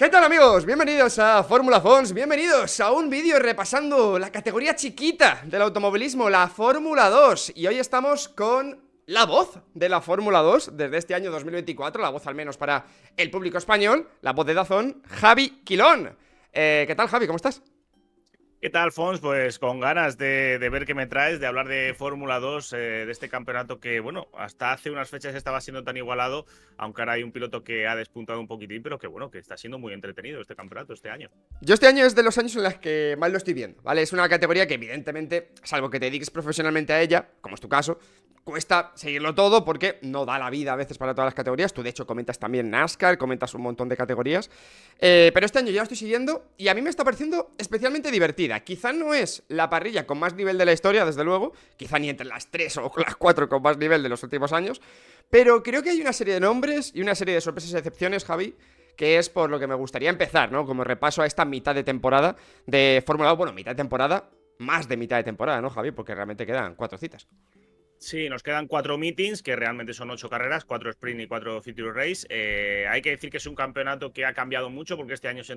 ¿Qué tal amigos? Bienvenidos a Fórmula Fons, bienvenidos a un vídeo repasando la categoría chiquita del automovilismo, la Fórmula 2. Y hoy estamos con la voz de la Fórmula 2 desde este año 2024, la voz al menos para el público español, la voz de Dazón, Javi Quilón. Eh, ¿Qué tal Javi? ¿Cómo estás? ¿Qué tal, Fons? Pues con ganas de, ver qué me traes, de hablar de Fórmula 2, eh, de este campeonato que, bueno, hasta hace unas fechas estaba siendo tan igualado, aunque ahora hay un piloto que ha despuntado un poquitín, pero que, bueno, que está siendo muy entretenido este campeonato este año. Yo este año es de los años en los que más lo estoy viendo, ¿vale? Es una categoría que, evidentemente, salvo que te dediques profesionalmente a ella, como es tu caso, cuesta seguirlo todo porque no da la vida a veces para todas las categorías. Tú, de hecho, comentas también NASCAR, comentas un montón de categorías. Eh, pero este año ya lo estoy siguiendo y a mí me está pareciendo especialmente divertido. Quizá no es la parrilla con más nivel de la historia, desde luego, quizá ni entre las tres o las cuatro con más nivel de los últimos años, pero creo que hay una serie de nombres y una serie de sorpresas y excepciones, Javi, que es por lo que me gustaría empezar, ¿no? Como repaso a esta mitad de temporada de Fórmula 1, bueno, mitad de temporada, más de mitad de temporada, ¿no, Javi? Porque realmente quedan cuatro citas. Sí, nos quedan cuatro meetings, que realmente son ocho carreras, cuatro sprint y cuatro feature race. Eh, hay que decir que es un campeonato que ha cambiado mucho porque este año se,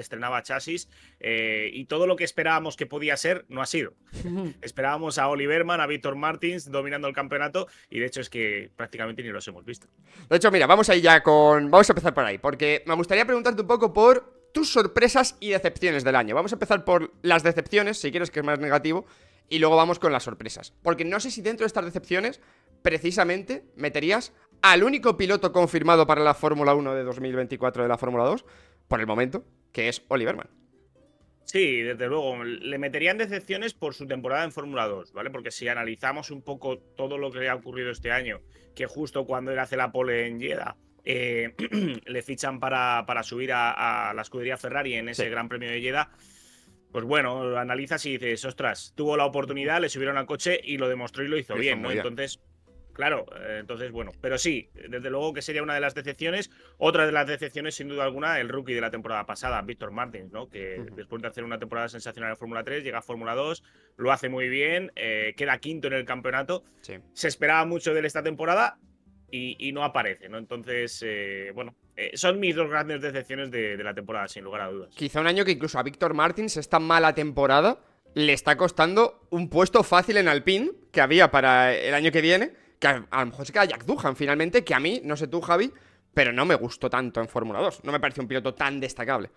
estrenaba chasis eh, y todo lo que esperábamos que podía ser no ha sido. esperábamos a Oliverman, a Víctor Martins dominando el campeonato y de hecho es que prácticamente ni los hemos visto. De hecho, mira, vamos ahí ya con... Vamos a empezar por ahí, porque me gustaría preguntarte un poco por tus sorpresas y decepciones del año. Vamos a empezar por las decepciones, si quieres que es más negativo y luego vamos con las sorpresas. Porque no sé si dentro de estas decepciones, precisamente, meterías al único piloto confirmado para la Fórmula 1 de 2024 de la Fórmula 2, por el momento, que es Oliverman. Sí, desde luego. Le meterían decepciones por su temporada en Fórmula 2, ¿vale? Porque si analizamos un poco todo lo que le ha ocurrido este año, que justo cuando él hace la pole en Jeddah, eh, le fichan para, subir a, la escudería Ferrari en ese Gran Premio de Jeddah, pues bueno, analizas y dices, ostras, tuvo la oportunidad, le subieron al coche y lo demostró y lo hizo, bien, ¿no? Entonces, claro, eh, entonces bueno, pero sí, desde luego que sería una de las decepciones. Otra de las decepciones, sin duda alguna, el rookie de la temporada pasada, Víctor Martins, ¿no? Que después de hacer una temporada sensacional en Fórmula 3, llega a Fórmula 2, lo hace muy bien, eh, queda quinto en el campeonato. Se esperaba mucho de él esta temporada. Y, no aparece, ¿no? Entonces, eh, bueno, eh, son mis dos grandes decepciones de, la temporada, sin lugar a dudas. Quizá un año que incluso a Víctor Martins esta mala temporada le está costando un puesto fácil en Alpine que había para el año que viene, que a, lo mejor se queda Jack Duhan finalmente, que a mí, no sé tú Javi, pero no me gustó tanto en Fórmula 2, no me parece un piloto tan destacable.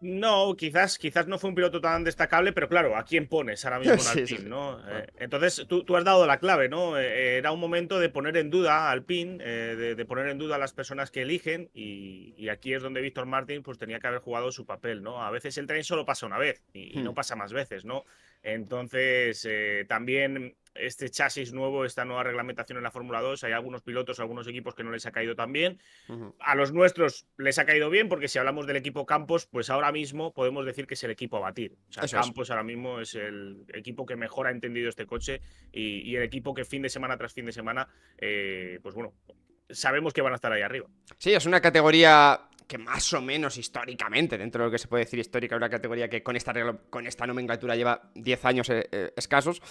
No, quizás, quizás no fue un piloto tan destacable, pero claro, ¿a quién pones ahora mismo en Alpine? ¿no? Eh, entonces, tú, has dado la clave, ¿no? Eh, eh, era un momento de poner en duda al Pin de, poner en duda a las personas que eligen, y, y aquí es donde Víctor Martín pues, tenía que haber jugado su papel, ¿no? A veces el tren solo pasa una vez y, y no hmm. pasa más veces, ¿no? Entonces, también este chasis nuevo, esta nueva reglamentación en la Fórmula 2. Hay algunos pilotos, algunos equipos que no les ha caído tan bien. A los nuestros les ha caído bien porque si hablamos del equipo Campos, pues ahora mismo podemos decir que es el equipo a batir. O sea, Campos ahora mismo es el equipo que mejor ha entendido este coche y, el equipo que fin de semana tras fin de semana, eh, pues bueno, sabemos que van a estar ahí arriba. Sí, es una categoría que más o menos históricamente, dentro de lo que se puede decir histórica, una categoría que con esta, con esta nomenclatura lleva 10 años eh, eh, escasos,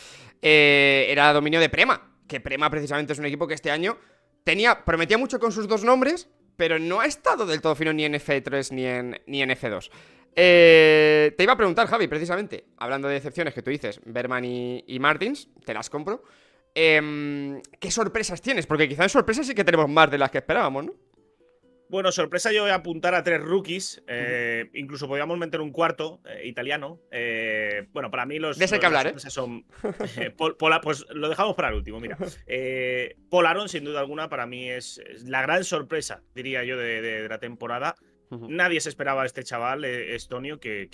eh, era dominio de Prema, que Prema precisamente es un equipo que este año tenía, prometía mucho con sus dos nombres, pero no ha estado del todo fino ni en F3 ni en, ni en F2. te iba a preguntar, Javi, precisamente, hablando de excepciones que tú dices, Berman y, Martins, te las compro. Em, ¿Qué sorpresas tienes? Porque quizás sorpresas sí que tenemos más de las que esperábamos, ¿no? Bueno, sorpresa, yo voy a apuntar a tres rookies. Eh, incluso podríamos meter un cuarto eh, italiano. Eh, bueno, para mí los. De ese que hablar, Son, pues lo dejamos para el último, mira. Polaron, sin duda alguna, para mí es, la gran sorpresa, diría yo, de, la temporada. Nadie se esperaba a este chaval estonio que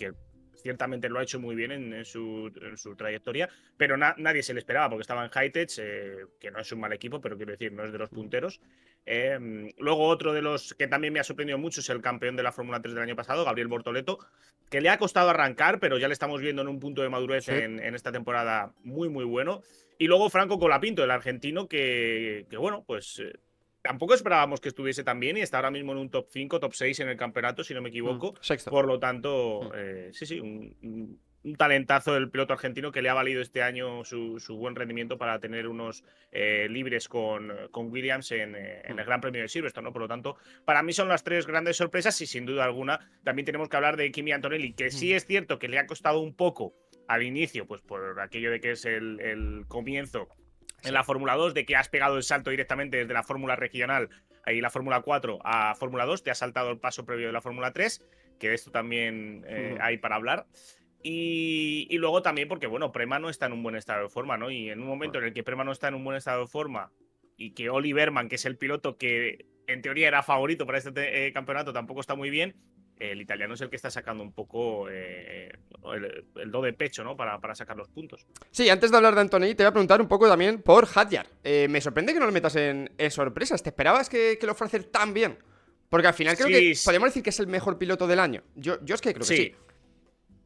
ciertamente lo ha hecho muy bien en, su, trayectoria, pero nadie se le esperaba porque estaba en Hightech, eh, que no es un mal equipo, pero quiero decir, no es de los mm. punteros. Em, luego otro de los que también me ha sorprendido mucho es el campeón de la Fórmula 3 del año pasado, Gabriel Bortoleto, que le ha costado arrancar, pero ya le estamos viendo en un punto de madurez en, esta temporada muy, muy bueno. Y luego Franco Colapinto, el argentino, que bueno, pues eh, tampoco esperábamos que estuviese tan bien y está ahora mismo en un top 5, top 6 en el campeonato, si no me mm, equivoco. Por lo tanto, mm. eh, sí, sí, un, talentazo del piloto argentino que le ha valido este año su, buen rendimiento para tener unos eh, libres con, Williams en, eh, el mm. Gran Premio de Silverstone, ¿no? Por lo tanto, para mí son las tres grandes sorpresas y sin duda alguna también tenemos que hablar de Kimi Antonelli, que sí es cierto que le ha costado un poco al inicio, pues por aquello de que es el comienzo en la Fórmula 2, de que has pegado el salto directamente desde la Fórmula Regional y la Fórmula 4 a Fórmula 2, te has saltado el paso previo de la Fórmula 3, que de esto también eh, hay para hablar. Y, luego también porque, bueno, Prema no está en un buen estado de forma, ¿no? Y en un momento en el que Prema no está en un buen estado de forma y que Oliverman, que es el piloto que en teoría era favorito para este eh, campeonato, tampoco está muy bien, el italiano es el que está sacando un poco eh, eh, el, do de pecho, ¿no? Para, sacar los puntos. Sí, antes de hablar de Antonelli, te voy a preguntar un poco también por Hadjar. Eh, me sorprende que no lo metas en, sorpresas. ¿Te esperabas que, lo fuera hacer tan bien? Porque al final creo que podemos decir que es el mejor piloto del año. Yo, yo es que creo que sí.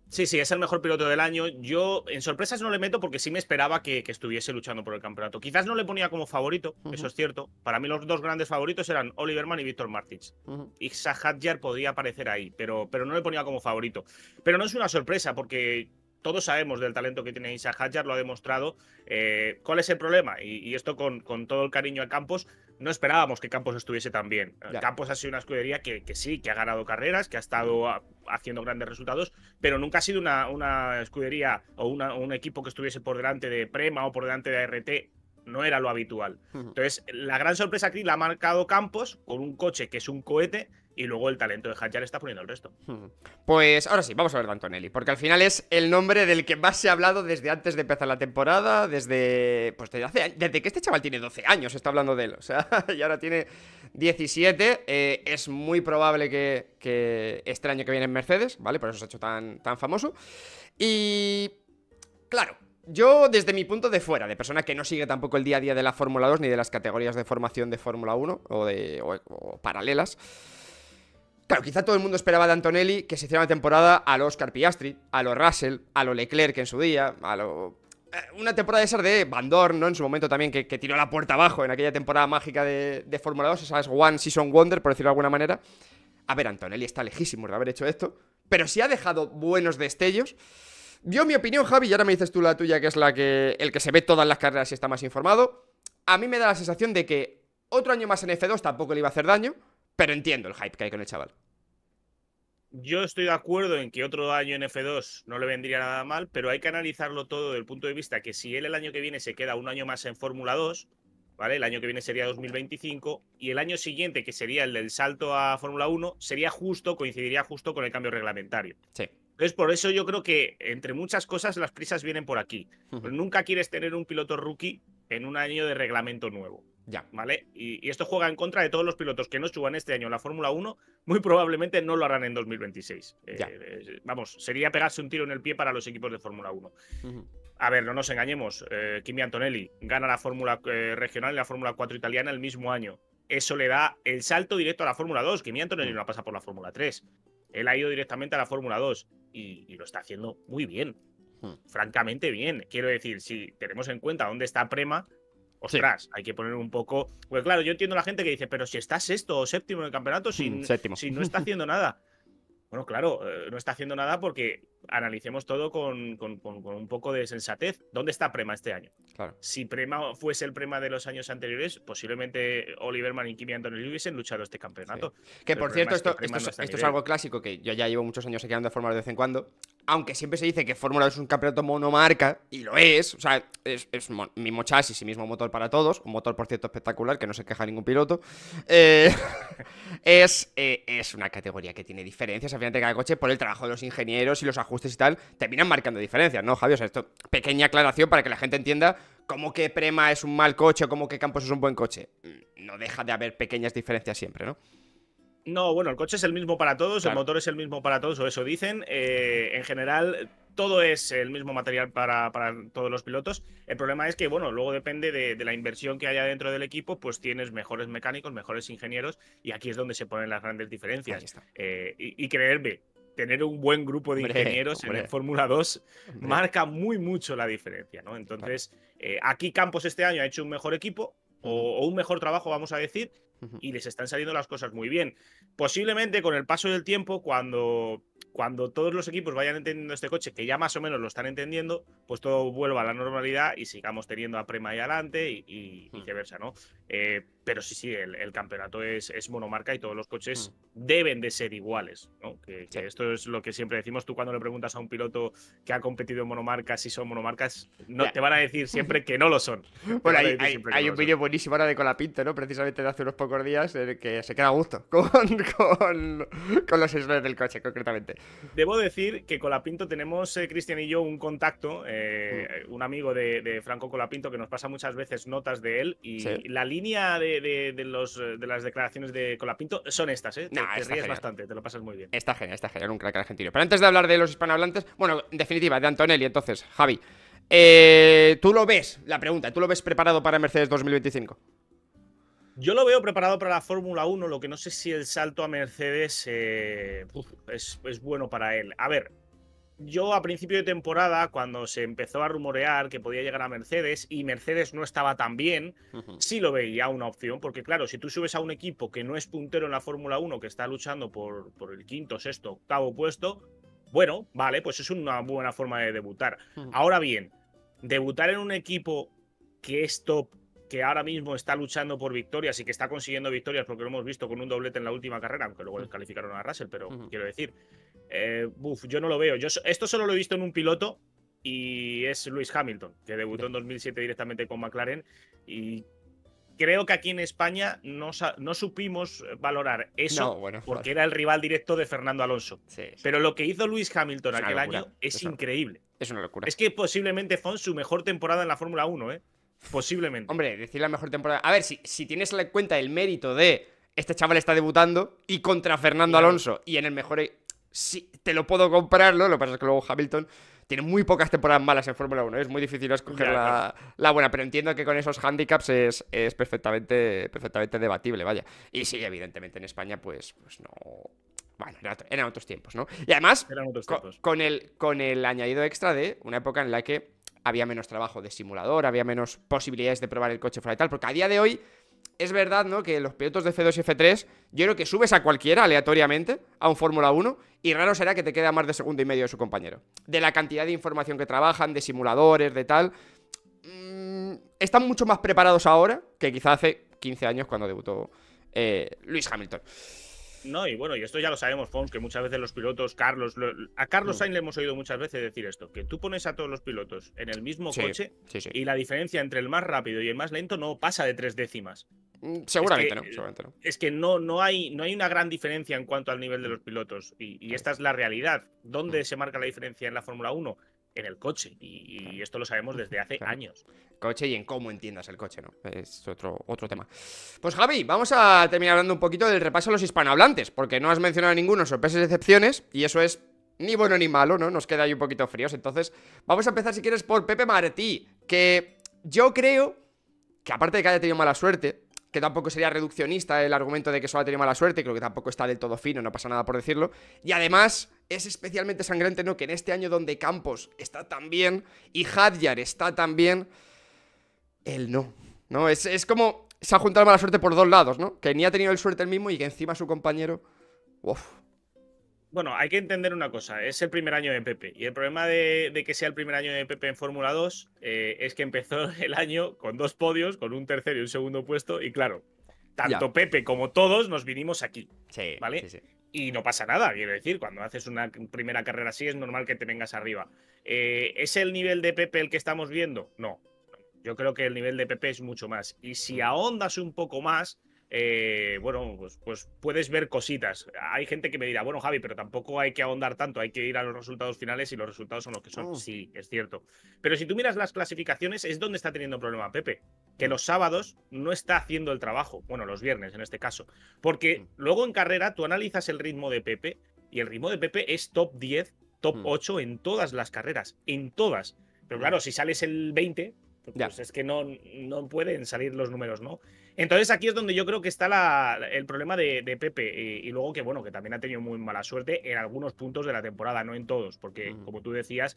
Sí, sí, es el mejor piloto del año. Yo en sorpresas no le meto porque sí me esperaba que, estuviese luchando por el campeonato. Quizás no le ponía como favorito, eso es cierto. Para mí los dos grandes favoritos eran Oliverman y Víctor Martins. Isa Hadjar podía aparecer ahí, pero, pero no le ponía como favorito. Pero no es una sorpresa porque todos sabemos del talento que tiene Isa Hadjar, lo ha demostrado. Eh, ¿Cuál es el problema? Y, esto con, con, todo el cariño a Campos, no esperábamos que Campos estuviese tan bien. Eh, Campos ha sido una escudería que, sí, que ha ganado carreras, que ha estado haciendo grandes resultados, pero nunca ha sido una, una escudería o un equipo que estuviese por delante de Prema o por delante de ART. No era lo habitual. Entonces, la gran sorpresa aquí la ha marcado Campos con un coche que es un cohete y luego el talento de le está poniendo el resto. Hmm. Pues ahora sí, vamos a ver de Antonelli, porque al final es el nombre del que más se ha hablado desde antes de empezar la temporada, desde pues, desde, que este chaval tiene 12 años se está hablando de él, o sea, y ahora tiene 17, eh, es muy probable que, este año que viene en Mercedes, ¿vale? Por eso se ha hecho tan, tan famoso. Y claro, yo, desde mi punto de fuera, de persona que no sigue tampoco el día a día de la Fórmula 2 ni de las categorías de formación de Fórmula 1 o, de, o paralelas, Claro, quizá todo el mundo esperaba de Antonelli que se hiciera una temporada a los Piastri, a lo Russell, a lo Leclerc en su día, a lo eh, una temporada de esas de Van Dorn, ¿no? En su momento también, que, tiró la puerta abajo en aquella temporada mágica de, Fórmula 2, esa es One Season Wonder, por decirlo de alguna manera. A ver, Antonelli está lejísimo de haber hecho esto, pero sí ha dejado buenos destellos. Yo mi opinión, Javi, y ahora me dices tú la tuya, que es la que el que se ve todas las carreras y está más informado. A mí me da la sensación de que otro año más en F2 tampoco le iba a hacer daño, pero entiendo el hype que hay con el chaval. Yo estoy de acuerdo en que otro año en F2 no le vendría nada mal, pero hay que analizarlo todo desde el punto de vista que si él el año que viene se queda un año más en Fórmula 2, ¿vale? El año que viene sería 2025 y el año siguiente, que sería el del salto a Fórmula 1, sería justo, coincidiría justo con el cambio reglamentario. Sí. Entonces, por eso yo creo que, entre muchas cosas, las prisas vienen por aquí. Nunca quieres tener un piloto rookie en un año de reglamento nuevo. Ya. ¿Vale? Y, esto juega en contra de todos los pilotos que no suban este año la Fórmula 1, muy probablemente no lo harán en 2026. Eh, eh, vamos, sería pegarse un tiro en el pie para los equipos de Fórmula 1. A ver, no nos engañemos, eh, Kimi Antonelli gana la Fórmula regional y la Fórmula 4 italiana el mismo año. Eso le da el salto directo a la Fórmula 2. Kimi Antonelli mm. no ha no pasa por la Fórmula 3. Él ha ido directamente a la Fórmula 2 y, lo está haciendo muy bien. Mm. Francamente bien. Quiero decir, si tenemos en cuenta dónde está Prema, ostras, hay que poner un poco. Pues claro, yo entiendo la gente que dice, pero si está sexto o séptimo en el campeonato, si, no está haciendo nada. Bueno, claro, eh, no está haciendo nada porque analicemos todo con, un poco de sensatez. ¿Dónde está Prema este año? Claro. Si Prema fuese el Prema de los años anteriores, posiblemente Oliver Maniquini y Antonio Luisen hubiesen luchado este campeonato. Que por cierto, esto, esto, es, algo clásico que yo ya llevo muchos años quedando de forma de vez en cuando aunque siempre se dice que Fórmula es un campeonato monomarca, y lo es, o sea, es, mismo chasis y mismo motor para todos, un motor por cierto espectacular, que no se queja ningún piloto, eh, es, eh, es una categoría que tiene diferencias, al final de cada coche, por el trabajo de los ingenieros y los ajustes y tal, terminan marcando diferencias, ¿no, Javier? O sea, esto, pequeña aclaración para que la gente entienda cómo que Prema es un mal coche o cómo que Campos es un buen coche. Mm, no deja de haber pequeñas diferencias siempre, ¿no? No, bueno, el coche es el mismo para todos, el motor es el mismo para todos, o eso dicen. Eh, en general, todo es el mismo material para, todos los pilotos. El problema es que, bueno, luego depende de, la inversión que haya dentro del equipo, pues tienes mejores mecánicos, mejores ingenieros, y aquí es donde se ponen las grandes diferencias. Eh, y, creerme, tener un buen grupo de ingenieros en Fórmula 2 marca muy mucho la diferencia, ¿no? Entonces, eh, aquí Campos este año ha hecho un mejor equipo, o un mejor trabajo, vamos a decir, y les están saliendo las cosas muy bien. Posiblemente con el paso del tiempo, cuando cuando todos los equipos vayan entendiendo este coche, que ya más o menos lo están entendiendo, pues todo vuelva a la normalidad y sigamos teniendo a Prema ahí adelante y, hmm. viceversa, ¿no? Eh, pero sí, sí, el, campeonato es, monomarca y todos los coches hmm. deben de ser iguales, ¿no? Que, esto es lo que siempre decimos. Tú cuando le preguntas a un piloto que ha competido en monomarca, si son monomarcas, no, te van a decir siempre que no lo son. Bueno, hay, un vídeo buenísimo ahora de Colapinto, ¿no? Precisamente de hace unos pocos días, en el que se queda a gusto con, con, con los sensores del coche, concretamente. Debo decir que Colapinto tenemos, eh, Cristian y yo, un contacto, eh, mm. un amigo de, de, Franco Colapinto que nos pasa muchas veces notas de él y la línea de, de las declaraciones de Colapinto son estas, ¿eh? te, ríes bastante, te lo pasas muy bien. Está genial, está genial, un crack argentino. Pero antes de hablar de los hispanohablantes, bueno, en definitiva, de Antonelli, entonces, Javi. Eh, ¿Tú lo ves? La pregunta, ¿tú lo ves preparado para Mercedes 2025? Yo lo veo preparado para la Fórmula 1, lo que no sé si el salto a Mercedes eh, es, bueno para él. A ver, yo a principio de temporada, cuando se empezó a rumorear que podía llegar a Mercedes y Mercedes no estaba tan bien, sí lo veía una opción, porque claro, si tú subes a un equipo que no es puntero en la Fórmula 1, que está luchando por, el quinto, sexto, octavo puesto, bueno, vale, pues es una buena forma de debutar. Ahora bien, debutar en un equipo que es top que ahora mismo está luchando por victorias y que está consiguiendo victorias, porque lo hemos visto con un doblete en la última carrera, aunque luego calificaron a Russell, pero quiero decir, eh, yo no lo veo. Yo, esto solo lo he visto en un piloto y es Luis Hamilton, que debutó en 2007 directamente con McLaren y creo que aquí en España no, no supimos valorar eso porque era el rival directo de Fernando Alonso. Pero lo que hizo Luis Hamilton aquel año es, increíble. es una locura. Es que posiblemente fue su mejor temporada en la Fórmula 1, ¿eh? Posiblemente. Hombre, decir la mejor temporada. A ver, si, si tienes en cuenta el mérito de este chaval está debutando y contra Fernando Alonso y en el mejor. Eh, si te lo puedo comprarlo. Lo que pasa es que luego Hamilton tiene muy pocas temporadas malas en Fórmula 1. ¿eh? Es muy difícil escoger la, buena, pero entiendo que con esos handicaps es, perfectamente, perfectamente debatible, vaya. Y sí, evidentemente en España, pues, pues no. Bueno, eran otros tiempos, ¿no? Y además, con, el, con el añadido extra de una época en la que había menos trabajo de simulador, había menos posibilidades de probar el coche fuera y tal, porque a día de hoy es verdad, ¿no? Que los pilotos de F2 y F3, yo creo que subes a cualquiera aleatoriamente a un Fórmula 1 y raro será que te quede más de segundo y medio de su compañero. De la cantidad de información que trabajan, de simuladores, de tal, mm, están mucho más preparados ahora que quizá hace 15 años cuando debutó eh, Luis Hamilton. No, y bueno, y esto ya lo sabemos, Fons, que muchas veces los pilotos, Carlos, a Carlos mm. Sainz le hemos oído muchas veces decir esto, que tú pones a todos los pilotos en el mismo coche y la diferencia entre el más rápido y el más lento no pasa de tres décimas. Mm, seguramente, no, no. Es que no, hay, no hay una gran diferencia en cuanto al nivel de los pilotos y, y esta es la realidad. ¿Dónde mm. se marca la diferencia en la Fórmula 1? en el coche. Y, esto lo sabemos desde hace años. Coche y en cómo entiendas el coche, ¿no? Es otro, otro tema. Pues Javi, vamos a terminar hablando un poquito del repaso a los hispanohablantes, porque no has mencionado ninguno, sorpresas y excepciones, y eso es ni bueno ni malo, ¿no? Nos queda ahí un poquito fríos. Entonces, vamos a empezar, si quieres, por Pepe Martí, que yo creo que aparte de que haya tenido mala suerte, que tampoco sería reduccionista el argumento de que solo ha tenido mala suerte, creo que tampoco está del todo fino, no pasa nada por decirlo. Y además, es especialmente sangrante, ¿no? Que en este año donde Campos está tan bien y Hadjar está tan bien, él no, ¿no? Es, como se ha juntado mala suerte por dos lados, ¿no? Que ni ha tenido el suerte el mismo y que encima su compañero... Bueno, hay que entender una cosa, es el primer año de Pepe y el problema de, que sea el primer año de Pepe en Fórmula 2 eh, es que empezó el año con dos podios, con un tercer y un segundo puesto y claro, tanto Pepe como todos nos vinimos aquí. Sí, ¿vale? Sí, sí y no pasa nada, quiero decir, cuando haces una primera carrera así es normal que te vengas arriba. Eh, ¿Es el nivel de PP el que estamos viendo? No. Yo creo que el nivel de PP es mucho más. Y si ahondas un poco más, eh, bueno, pues, pues, puedes ver cositas. Hay gente que me dirá, bueno, Javi, pero tampoco hay que ahondar tanto, hay que ir a los resultados finales y los resultados son los que son. Oh. Sí, es cierto. Pero si tú miras las clasificaciones, es donde está teniendo problema Pepe, que los sábados no está haciendo el trabajo, bueno, los viernes en este caso, porque mm. luego en carrera tú analizas el ritmo de Pepe y el ritmo de Pepe es top 10, top 8 mm. en todas las carreras, en todas. Pero mm. claro, si sales el 20, pues es que no, no pueden salir los números, ¿no? Entonces aquí es donde yo creo que está el problema de, Pepe. Y, luego que, bueno, que también ha tenido muy mala suerte en algunos puntos de la temporada, no en todos, porque mm. como tú decías,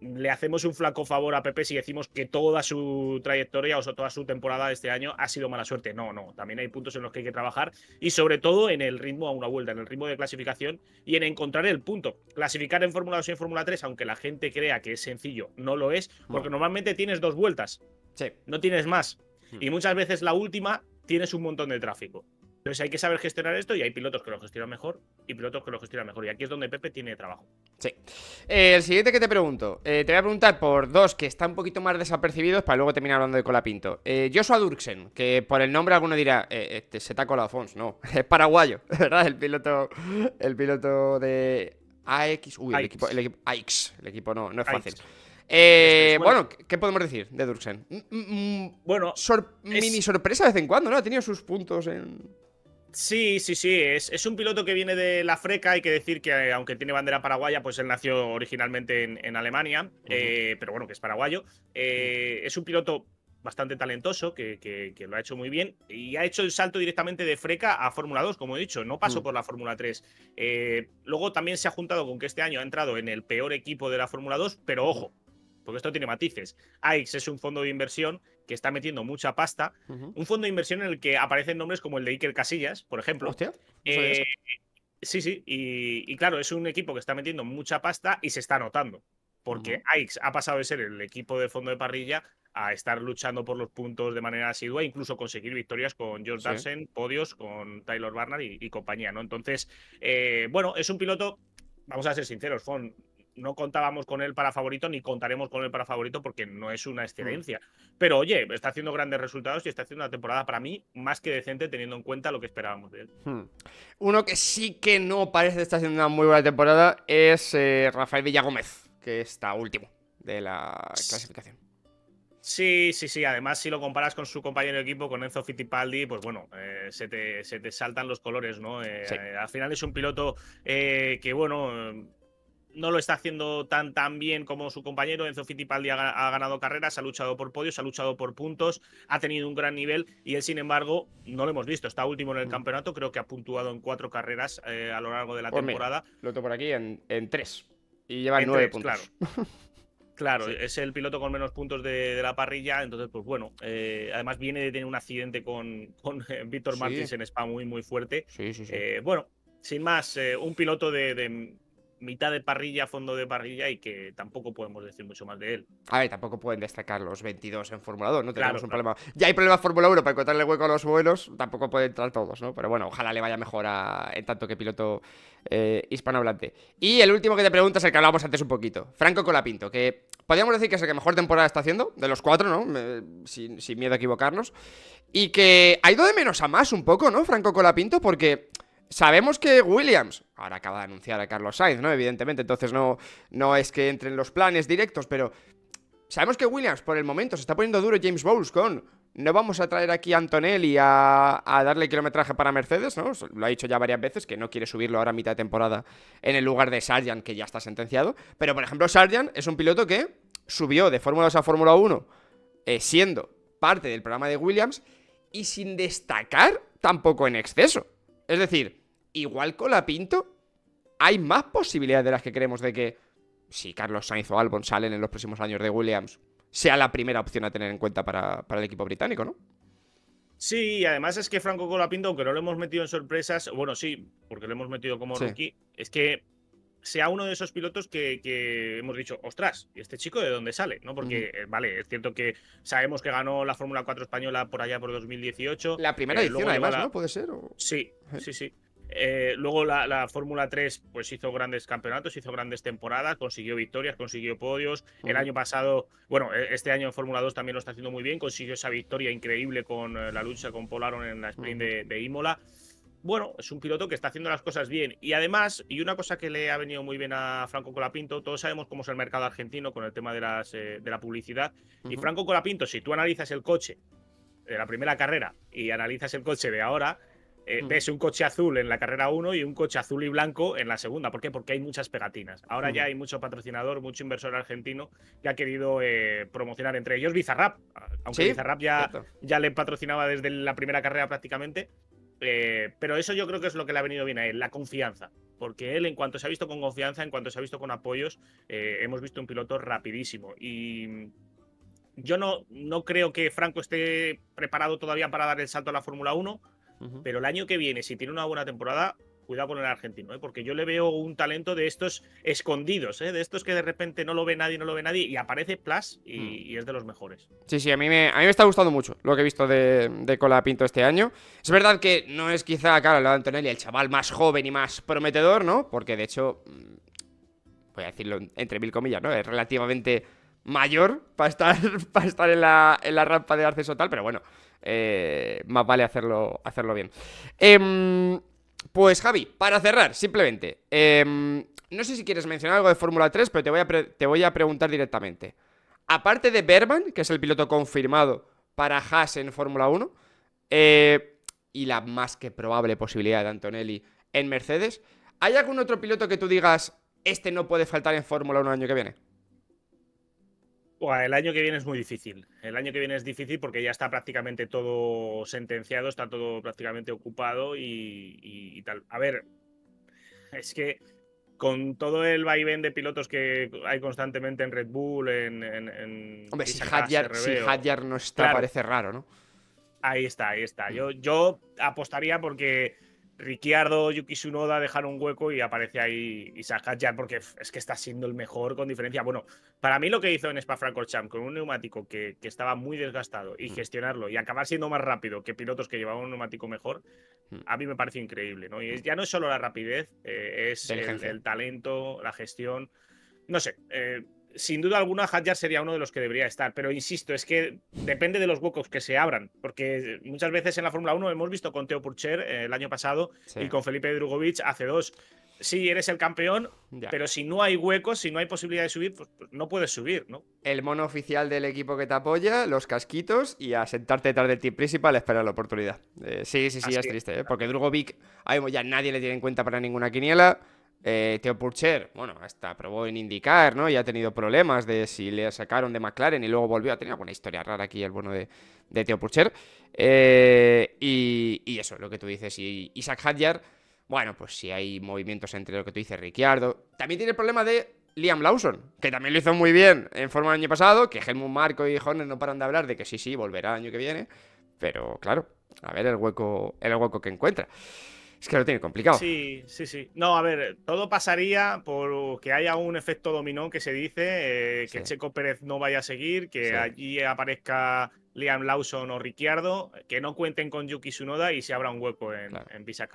le hacemos un flaco favor a Pepe si decimos que toda su trayectoria o toda su temporada de este año ha sido mala suerte. No, no, también hay puntos en los que hay que trabajar y sobre todo en el ritmo a una vuelta, en el ritmo de clasificación y en encontrar el punto. Clasificar en Fórmula 2 y en Fórmula 3, aunque la gente crea que es sencillo, no lo es, porque normalmente tienes dos vueltas, sí. no tienes más. Hmm. Y muchas veces la última tienes un montón de tráfico. Entonces hay que saber gestionar esto y hay pilotos que lo gestionan mejor y pilotos que lo gestionan mejor. Y aquí es donde Pepe tiene trabajo. Sí. Eh, el siguiente que te pregunto, eh, te voy a preguntar por dos que están un poquito más desapercibidos para luego terminar hablando de Colapinto. Eh, Joshua Durksen, que por el nombre alguno dirá, eh, se te ha colado Fons, no, es paraguayo, ¿verdad? El piloto, el piloto de AX, uy, el equipo, el equipo, AX, el equipo no, no es fácil. bueno, ¿qué podemos decir de Durksen? Mm, mm, mm, bueno, mini sorpresa de vez en cuando, ¿no? Ha tenido sus puntos en. Sí, sí, sí. Es, un piloto que viene de la freca. Hay que decir que, eh, aunque tiene bandera paraguaya, pues él nació originalmente en, Alemania, eh, pero bueno, que es paraguayo. Eh, es un piloto bastante talentoso, que, lo ha hecho muy bien y ha hecho el salto directamente de Freca a Fórmula 2, como he dicho, no pasó mm. por la Fórmula 3. luego también se ha juntado con que este año ha entrado en el peor equipo de la Fórmula 2, pero ojo, porque esto tiene matices. AIX es un fondo de inversión que está metiendo mucha pasta, un fondo de inversión en el que aparecen nombres como el de Iker Casillas, por ejemplo. Hostia, eh, sí, sí, y, claro, es un equipo que está metiendo mucha pasta y se está notando, porque AIX ha pasado de ser el equipo de fondo de parrilla a estar luchando por los puntos de manera asidua, incluso conseguir victorias con George podios con Taylor Barnard y, compañía, ¿no? Entonces, eh, bueno, es un piloto, vamos a ser sinceros, Fon, no contábamos con él para favorito ni contaremos con él para favorito porque no es una mm. excelencia. Pero oye, está haciendo grandes resultados y está haciendo una temporada para mí más que decente teniendo en cuenta lo que esperábamos de él. Hmm. Uno que sí que no parece estar haciendo una muy buena temporada es eh, Rafael Villagómez, que está último de la clasificación. Sí, sí, sí. Además, si lo comparas con su compañero de equipo, con Enzo Fittipaldi, pues bueno, eh, se, te, saltan los colores, ¿no? Eh, al final es un piloto que, bueno, no lo está haciendo tan, tan bien como su compañero. Enzo Fittipaldi ha, ganado carreras, ha luchado por podios, ha luchado por puntos, ha tenido un gran nivel y él, sin embargo, no lo hemos visto. Está último en el mm. campeonato, creo que ha puntuado en cuatro carreras eh, a lo largo de la pues temporada. Mira, lo por aquí en, tres y lleva nueve puntos. Claro. Claro, es el piloto con menos puntos de, la parrilla, entonces, pues bueno, eh, además viene de tener un accidente con, eh, Víctor Martins en Spa muy, muy fuerte. bueno, sin más, un piloto de, mitad de parrilla, fondo de parrilla y que tampoco podemos decir mucho más de él. A ver, tampoco pueden destacar los 22 en Fórmula 2, ¿no? Tenemos un problema. Ya hay problemas Fórmula 1 para encontrarle hueco a los vuelos. tampoco pueden entrar todos, ¿no? Pero bueno, ojalá le vaya mejor a, en tanto que piloto eh, hispanohablante. Y el último que te preguntas es el que hablábamos antes un poquito. Franco Colapinto, que podríamos decir que es el que mejor temporada está haciendo, de los cuatro, ¿no? sin, sin miedo a equivocarnos. Y que ha ido de menos a más un poco, ¿no? Franco Colapinto, porque... Sabemos que Williams, ahora acaba de anunciar a Carlos Sainz, ¿no? Evidentemente, entonces no, no es que entren los planes directos, pero sabemos que Williams por el momento se está poniendo duro James Bowles con no vamos a traer aquí a Antonelli a, a, darle kilometraje para Mercedes, ¿no? Lo ha dicho ya varias veces, que no quiere subirlo ahora a mitad de temporada en el lugar de Sargent, que ya está sentenciado. Pero, por ejemplo, Sargent es un piloto que subió de Fórmula 2 a Fórmula 1, eh, siendo parte del programa de Williams, y sin destacar tampoco en exceso. Es decir, igual con la hay más posibilidades de las que creemos de que si Carlos Sainz o Albon salen en los próximos años de Williams, sea la primera opción a tener en cuenta para, para el equipo británico, ¿no? Sí, y además es que Franco Colapinto, aunque no lo hemos metido en sorpresas, bueno, sí, porque lo hemos metido como de rookie, es que sea uno de esos pilotos que, hemos dicho, ostras, ¿y este chico de dónde sale? ¿No? Porque, eh, vale, es cierto que sabemos que ganó la Fórmula 4 española por allá por 2018. La primera eh, edición, además, ¿no? ¿Puede ser? Sí, sí, sí. Eh, luego la, Fórmula 3 pues hizo grandes campeonatos, hizo grandes temporadas, consiguió victorias, consiguió podios. El año pasado, bueno, e, este año en Fórmula 2 también lo está haciendo muy bien, consiguió esa victoria increíble con la lucha con Polaron en la sprint de, de, Imola bueno, es un piloto que está haciendo las cosas bien. Y además, y una cosa que le ha venido muy bien a Franco Colapinto, todos sabemos cómo es el mercado argentino con el tema de, las, eh, de la publicidad. Y Franco Colapinto, si tú analizas el coche de la primera carrera y analizas el coche de ahora, eh, ves un coche azul en la carrera 1 y un coche azul y blanco en la segunda. ¿Por qué? Porque hay muchas pegatinas. Ahora ya hay mucho patrocinador, mucho inversor argentino que ha querido eh, promocionar entre ellos Bizarrap. Ah, aunque Bizarrap ya, ya le patrocinaba desde la primera carrera prácticamente. Eh, pero eso yo creo que es lo que le ha venido bien a él, la confianza. Porque él, en cuanto se ha visto con confianza, en cuanto se ha visto con apoyos, eh, hemos visto un piloto rapidísimo. Y yo no, no creo que Franco esté preparado todavía para dar el salto a la Fórmula 1, pero el año que viene, si tiene una buena temporada, cuidado con el argentino, ¿eh? porque yo le veo un talento de estos escondidos, ¿eh? de estos que de repente no lo ve nadie, no lo ve nadie, y aparece Plus mm. y, es de los mejores. Sí, sí, a mí, me, está gustando mucho lo que he visto de, de Cola Pinto este año. Es verdad que no es quizá, claro, el de Antonelli, el chaval más joven y más prometedor, ¿no? Porque de hecho, mm, voy a decirlo entre mil comillas, ¿no? Es relativamente mayor para estar, para estar en, la, rampa de acceso tal, pero bueno, eh, más vale hacerlo, hacerlo bien. Eh, pues Javi, para cerrar, simplemente, em, no sé si quieres mencionar algo de Fórmula 3, pero te voy, a te voy a preguntar directamente. Aparte de Berman, que es el piloto confirmado para Haas en Fórmula 1, eh, y la más que probable posibilidad de Antonelli en Mercedes, ¿hay algún otro piloto que tú digas, este no puede faltar en Fórmula 1 el año que viene? el año que viene es muy difícil. El año que viene es difícil porque ya está prácticamente todo sentenciado, está todo prácticamente ocupado y, tal. A ver, es que con todo el vaivén de pilotos que hay constantemente en Red Bull, en. Hombre, si Hadjar, no está, parece raro, ¿no? Ahí está, ahí está. Yo, mm. yo apostaría porque Ricciardo, Yuki Tsunoda dejaron un hueco y aparece ahí Isaac Hadjar porque es que está siendo el mejor con diferencia. Bueno, para mí lo que hizo en Spa-Francorchamps con un neumático que, estaba muy desgastado y mm. gestionarlo y acabar siendo más rápido que pilotos que llevaban un neumático mejor, mm. a mí me parece increíble, ¿no? Y ya no es solo la rapidez, eh, es el, talento, la gestión. No sé, eh, sin duda alguna, Hadjar sería uno de los que debería estar, pero insisto, es que depende de los huecos que se abran, porque muchas veces en la Fórmula 1 hemos visto con Teo Purcher eh, el año pasado y con Felipe Drugovic hace dos. Sí, eres el campeón, pero si no hay huecos, si no hay posibilidad de subir, pues, pues no puedes subir, ¿no? El mono oficial del equipo que te apoya, los casquitos y a sentarte detrás del team principal esperar la oportunidad. Eh, sí, sí, sí, es triste, ¿eh? porque Drugovic, ya nadie le tiene en cuenta para ninguna quiniela. Eh, Theo Purcher, bueno, hasta probó en indicar, ¿no? Y ha tenido problemas de si le sacaron de McLaren y luego volvió a tener alguna historia rara aquí el bueno de, de Theo Purcher. Eh, y, eso, lo que tú dices. Y Isaac Hadjar, bueno, pues si hay movimientos entre lo que tú dices, Ricciardo. También tiene el problema de Liam Lawson, que también lo hizo muy bien en forma el año pasado, que Helmut Marco y Horner no paran de hablar de que sí, sí, volverá el año que viene. Pero claro, a ver el hueco, el hueco que encuentra. Es que lo tiene complicado. Sí, sí, sí. No, a ver, todo pasaría por que haya un efecto dominó que se dice, eh, que Checo Pérez no vaya a seguir, que allí aparezca Liam Lawson o Ricciardo, que no cuenten con Yuki Tsunoda y se abra un hueco en, Visa en Visa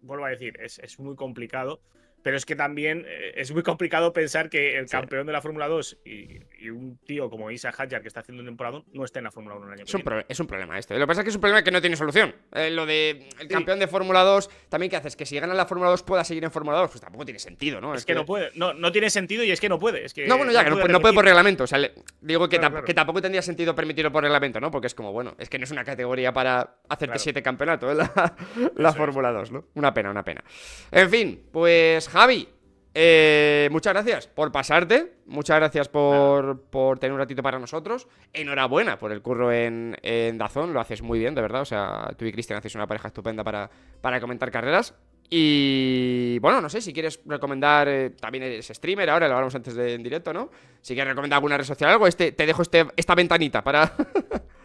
Vuelvo a decir, es muy complicado. Pero es que también eh, es muy complicado pensar que el campeón de la Fórmula 2 y, un tío como Isa Hadjar, que está haciendo un temporada, no esté en la Fórmula 1 el año es un Es un problema esto. ¿eh? Lo que pasa es que es un problema que no tiene solución. Eh, lo de el campeón de Fórmula 2, también que haces que si gana la Fórmula 2 pueda seguir en Fórmula 2, pues tampoco tiene sentido, ¿no? Es, que, no puede. No, tiene sentido y es que no puede. Es que no, bueno, ya, que puede, no, puede por reglamento. O sea, digo que, tampoco tendría sentido permitirlo por reglamento, ¿no? Porque es como, bueno, es que no es una categoría para hacerte siete campeonatos, la, la Fórmula 2, ¿no? Una pena, una pena. En fin, pues Javi, eh, muchas gracias por pasarte. Muchas gracias por, tener un ratito para nosotros. Enhorabuena por el curro en, Dazón. Lo haces muy bien, de verdad. O sea, tú y Cristian haces una pareja estupenda para, para comentar carreras. Y bueno, no sé si quieres recomendar. Eh, también eres streamer, ahora lo hablamos antes de, en directo, ¿no? Si quieres recomendar alguna red social algo, este, te dejo este, esta ventanita para.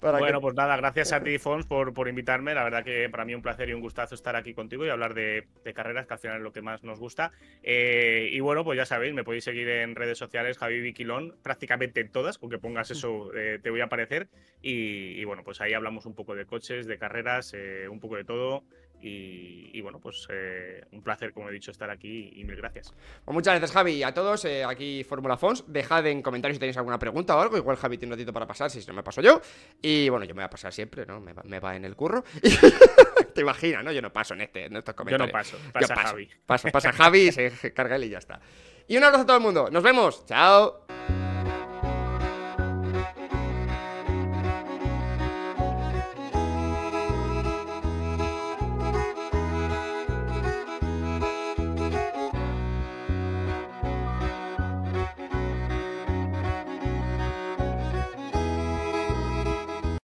bueno, pues nada, gracias a ti, Fons, por, por, invitarme. La verdad que para mí un placer y un gustazo estar aquí contigo y hablar de, carreras, que al final es lo que más nos gusta. Eh, y bueno, pues ya sabéis, me podéis seguir en redes sociales, Javi Viquilón, prácticamente todas, con que pongas eso eh, te voy a aparecer. Y, bueno, pues ahí hablamos un poco de coches, de carreras, eh, un poco de todo. Y, bueno, pues eh, un placer, como he dicho, estar aquí y mil gracias. Pues muchas gracias, Javi, y a todos. Eh, aquí Fórmula Fons. Dejad en comentarios si tenéis alguna pregunta o algo. Igual Javi tiene un ratito para pasar, si no me paso yo. Y bueno, yo me voy a pasar siempre, ¿no? Me va, en el curro. Te imaginas, ¿no? Yo no paso en, este, en estos comentarios. Yo no paso, pasa Javi. Paso, pasa Javi, se carga él y ya está. Y un abrazo a todo el mundo. Nos vemos. Chao.